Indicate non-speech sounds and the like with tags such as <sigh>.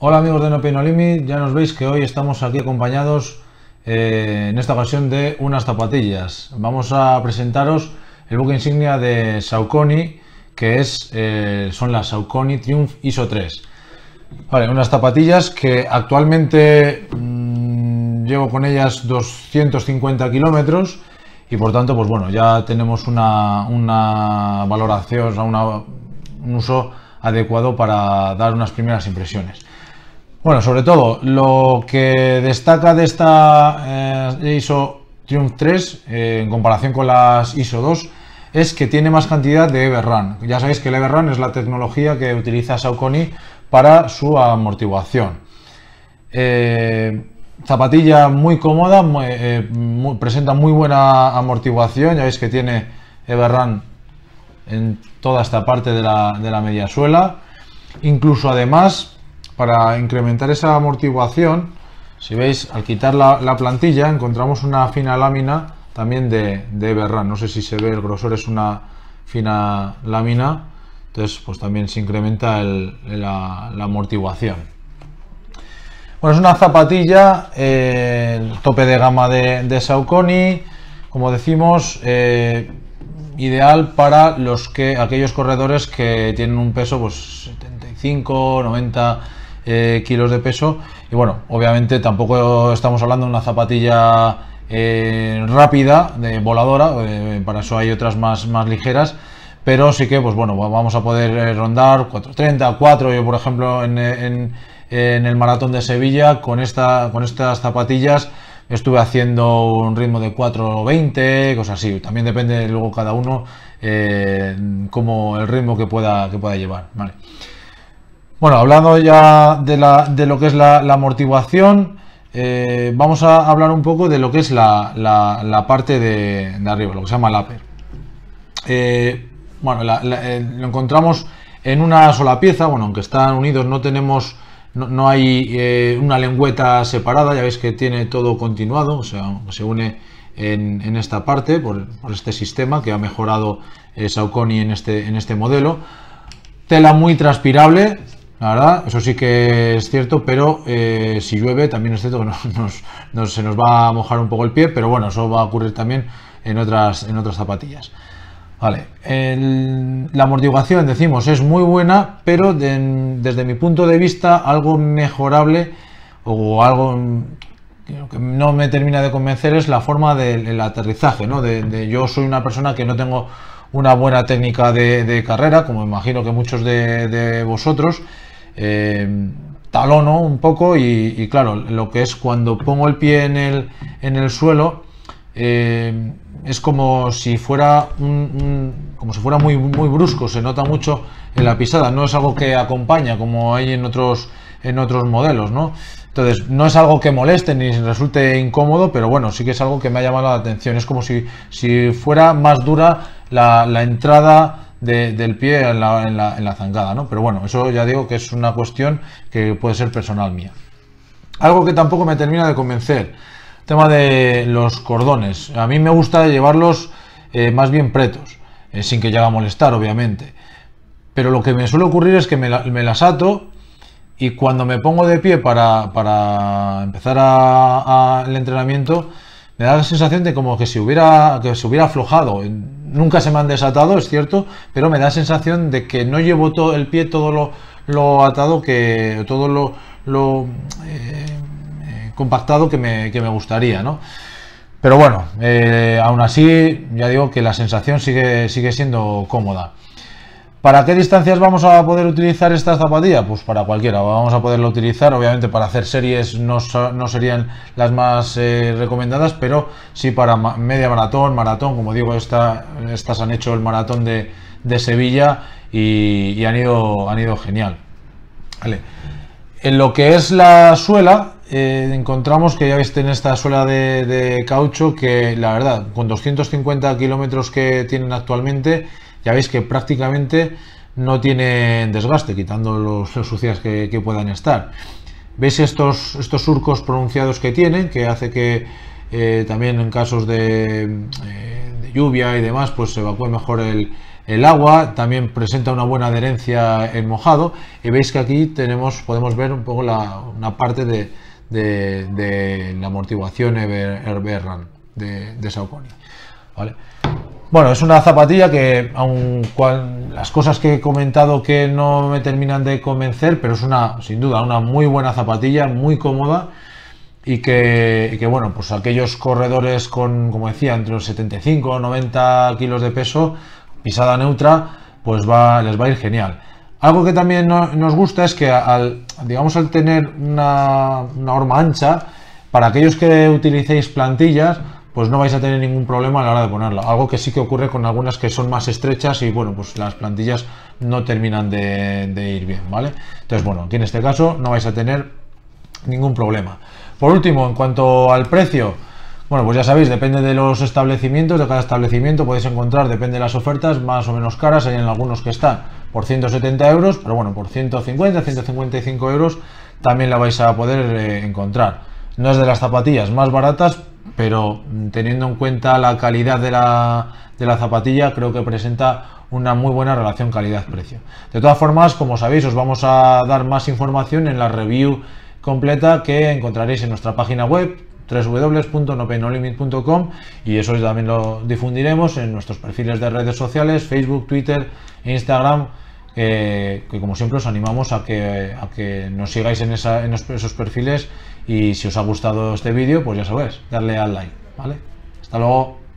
Hola amigos de No No Limit, ya nos veis que hoy estamos aquí acompañados eh, en esta ocasión de unas zapatillas. Vamos a presentaros el buque insignia de Saucony, que es, eh, son las Saucony Triumph ISO 3. Vale, unas zapatillas que actualmente mm, llevo con ellas 250 kilómetros y por tanto, pues bueno, ya tenemos una, valoración, un uso adecuado para dar unas primeras impresiones. Bueno, sobre todo, lo que destaca de esta eh, ISO Triumph 3 eh, en comparación con las ISO 2 es que tiene más cantidad de Everrun. Ya sabéis que el Everrun es la tecnología que utiliza Saucony para su amortiguación. Eh, zapatilla muy cómoda, presenta muy buena amortiguación. Ya veis que tiene Everrun en toda esta parte de la, de la media suela. Incluso además para incrementar esa amortiguación, si veis, al quitar la, plantilla encontramos una fina lámina también de, de No sé si se ve, el grosor es una fina lámina, entonces pues también se incrementa la, amortiguación. Bueno, es una zapatilla, eh, el tope de gama de, de Saucony, como decimos, eh, ideal para los que aquellos corredores que tienen un peso pues 75, 90 eh, kilos de peso. Y bueno, obviamente tampoco estamos hablando de una zapatilla eh, rápida, de voladora, eh, para eso hay otras más, más ligeras. Pero sí que, pues bueno, vamos a poder rondar 4.30, 4, yo por ejemplo en, el maratón de Sevilla con, esta, con estas zapatillas estuve haciendo un ritmo de 4.20, cosas así. También depende luego cada uno como el ritmo que pueda, que pueda llevar. Vale. Bueno, hablando ya de, lo que es la, amortiguación, eh, vamos a hablar un poco de lo que es la, parte de, arriba, lo que se llama el eh, bueno, eh, lo encontramos en una sola pieza, bueno, aunque están unidos no tenemos, no, hay una lengüeta separada, ya veis que tiene todo continuado, o sea, se une en, esta parte por, este sistema que ha mejorado Saucony en este, en este modelo. Tela muy transpirable, la verdad, eso sí que es cierto, pero eh, si llueve también es cierto que <laughs> nos, se nos va a mojar un poco el pie, pero bueno, eso va a ocurrir también en otras, en otras zapatillas. Vale, la amortiguación, decimos, es muy buena, pero desde mi punto de vista algo mejorable o algo que no me termina de convencer es la forma del aterrizaje, ¿no? yo soy una persona que no tengo una buena técnica de, carrera, como imagino que muchos de vosotros, eh, talono un poco y, claro, lo que es cuando pongo el pie en el, en el suelo, em, es como si fuera como si fuera muy, muy brusco, se nota mucho en la pisada, no es algo que acompaña como hay en otros, en otros modelos, ¿no? Entonces, no es algo que moleste ni resulte incómodo, pero bueno, sí que es algo que me ha llamado la atención. Es como si, si fuera más dura la entrada del pie en la, en, la, zancada, ¿no? Pero bueno, eso ya digo que es una cuestión que puede ser personal mía. Algo que tampoco me termina de convencer, tema de los cordones. A mí me gusta llevarlos eh, más bien pretos, eh, sin que llegue a molestar, obviamente. Pero lo que me suele ocurrir es que me, las ato y cuando me pongo de pie para, para empezar el entrenamiento, me da la sensación de como que se hubiera, que se hubiera aflojado. Nunca se me han desatado, es cierto, pero me da la sensación de que no llevo todo el pie todo lo, atado que. todo lo. Eh, eh, compactado que me, gustaría, Pero bueno, eh, aún así, ya digo que la sensación sigue, sigue siendo cómoda. ¿Para qué distancias vamos a poder utilizar esta zapatilla? Pues para cualquiera, vamos a poderlo utilizar, obviamente para hacer series no, serían las más eh, recomendadas, pero sí para media maratón, maratón, como digo, estas han hecho el maratón de, Sevilla y, han, ido, han ido genial. En lo que es la suela, eh, encontramos que ya veis en esta suela de caucho que la verdad, con 250 kilómetros que tienen actualmente, ya veis que prácticamente no tiene desgaste, quitando los, sucias que, puedan estar. ¿Veis estos, estos surcos pronunciados que tienen? Que hace que eh, también en casos eh, de, lluvia y demás, pues se evacúe mejor el, agua. También presenta una buena adherencia en mojado. Y veis que aquí tenemos, podemos ver un poco la, una parte de, la amortiguación Herberran de, de Saucony. ¿Vale? Bueno, es una zapatilla que, aun las cosas que he comentado que no me terminan de convencer, pero es una, sin duda, una muy buena zapatilla, muy cómoda y que, bueno, pues aquellos corredores con, como decía, entre los 75 o 90 kilos de peso, pisada neutra, pues va, les va a ir genial. Algo que también nos gusta es que al, digamos, al tener una, una horma ancha, para aquellos que utilicéis plantillas, pues no vais a tener ningún problema a la hora de ponerla. Algo que sí que ocurre con algunas que son más estrechas y bueno, pues las plantillas no terminan de, ir bien, ¿vale? Entonces, bueno, aquí en este caso no vais a tener ningún problema. Por último, en cuanto al precio, bueno, pues ya sabéis, depende de los establecimientos, de cada establecimiento podéis encontrar, depende de las ofertas, más o menos caras, hay en algunos que están por 170 euros, pero bueno, por 150, 155 euros también la vais a poder eh, encontrar. No es de las zapatillas más baratas, pero mm, teniendo en cuenta la calidad de la, zapatilla, creo que presenta una muy buena relación calidad-precio. De todas formas, como sabéis, os vamos a dar más información en la review completa que encontraréis en nuestra página web www.nopenolimit.com y eso también lo difundiremos en nuestros perfiles de redes sociales, Facebook, Twitter e Instagram, que como siempre os animamos a que, a que nos sigáis en esos perfiles y si os ha gustado este vídeo, pues ya sabéis, darle al like, ¿vale? Hasta luego.